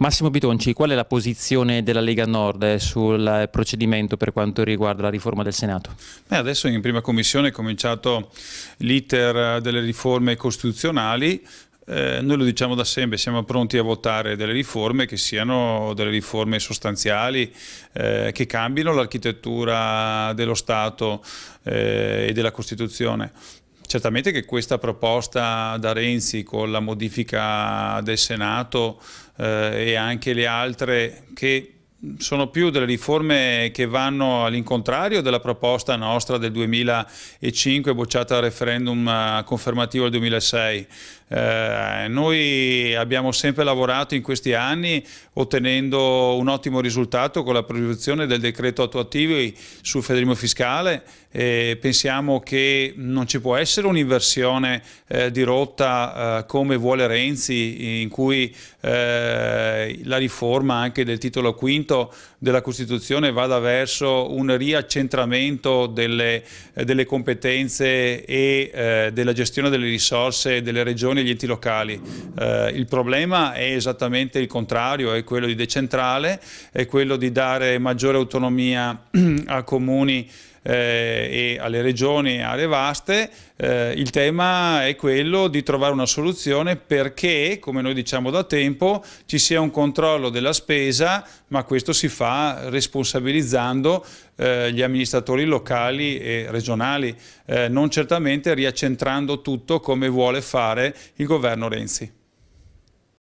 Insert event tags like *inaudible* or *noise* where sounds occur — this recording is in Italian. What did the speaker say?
Massimo Bitonci, qual è la posizione della Lega Nord eh, sul eh, procedimento per quanto riguarda la riforma del Senato? Beh, adesso in prima commissione è cominciato l'iter eh, delle riforme costituzionali, eh, noi lo diciamo da sempre, siamo pronti a votare delle riforme che siano delle riforme sostanziali, eh, che cambino l'architettura dello Stato eh, e della Costituzione. Certamente che questa proposta da Renzi con la modifica del Senato eh, e anche le altre che sono più delle riforme che vanno all'incontrario della proposta nostra del 2005 bocciata al referendum eh, confermativo del 2006. Eh, noi abbiamo sempre lavorato in questi anni ottenendo un ottimo risultato con la produzione del decreto attuativo sul federalismo fiscale e pensiamo che non ci può essere un'inversione eh, di rotta eh, come vuole Renzi in cui eh, la riforma anche del titolo quinto cambiamento della Costituzione vada verso un riaccentramento delle, eh, delle competenze e eh, della gestione delle risorse delle regioni e gli enti locali. Eh, il problema è esattamente il contrario, è quello di decentrale, è quello di dare maggiore autonomia *clears throat* a comuni eh, e alle regioni e aree vaste, eh, il tema è quello di trovare una soluzione perché, come noi diciamo da tempo, ci sia un controllo della spesa, ma questo si fa responsabilizzando eh, gli amministratori locali e regionali, eh, non certamente riaccentrando tutto come vuole fare il governo Renzi.